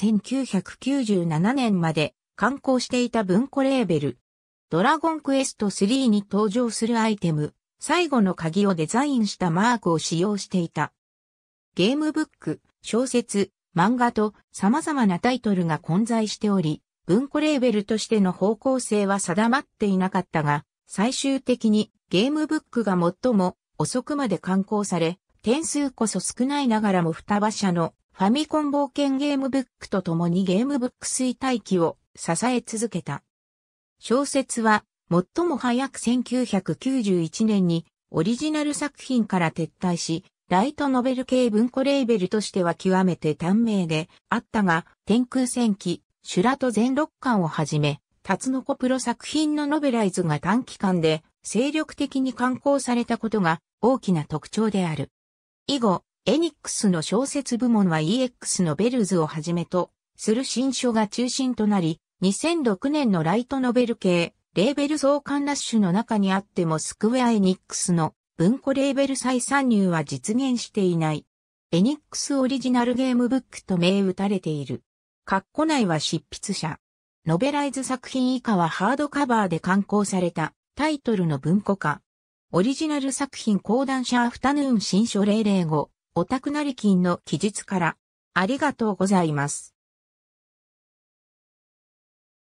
1997年まで刊行していた文庫レーベル。ドラゴンクエスト3に登場するアイテム、最後の鍵をデザインしたマークを使用していた。ゲームブック、小説、漫画と様々なタイトルが混在しており、文庫レーベルとしての方向性は定まっていなかったが、最終的にゲームブックが最も遅くまで刊行され、点数こそ少ないながらも双葉社のファミコン冒険ゲームブックと共にゲームブック衰退期を支え続けた。小説は最も早く1991年にオリジナル作品から撤退し、ライトノベル系文庫レーベルとしては極めて短命であったが、天空戦記、修羅と全六巻をはじめ、タツノコプロ作品のノベライズが短期間で精力的に刊行されたことが大きな特徴である。以後、エニックスの小説部門は EX のベルズをはじめとする新書が中心となり、2006年のライトノベル系、レーベル増刊ラッシュの中にあってもスクウェア・エニックスの文庫レーベル再参入は実現していない。エニックスオリジナルゲームブックと銘打たれている。括弧内は執筆者。ノベライズ作品以下はハードカバーで刊行されたタイトルの文庫化。オリジナル作品講談社アフタヌーン新書005オタクなりきんの記述から、ありがとうございます。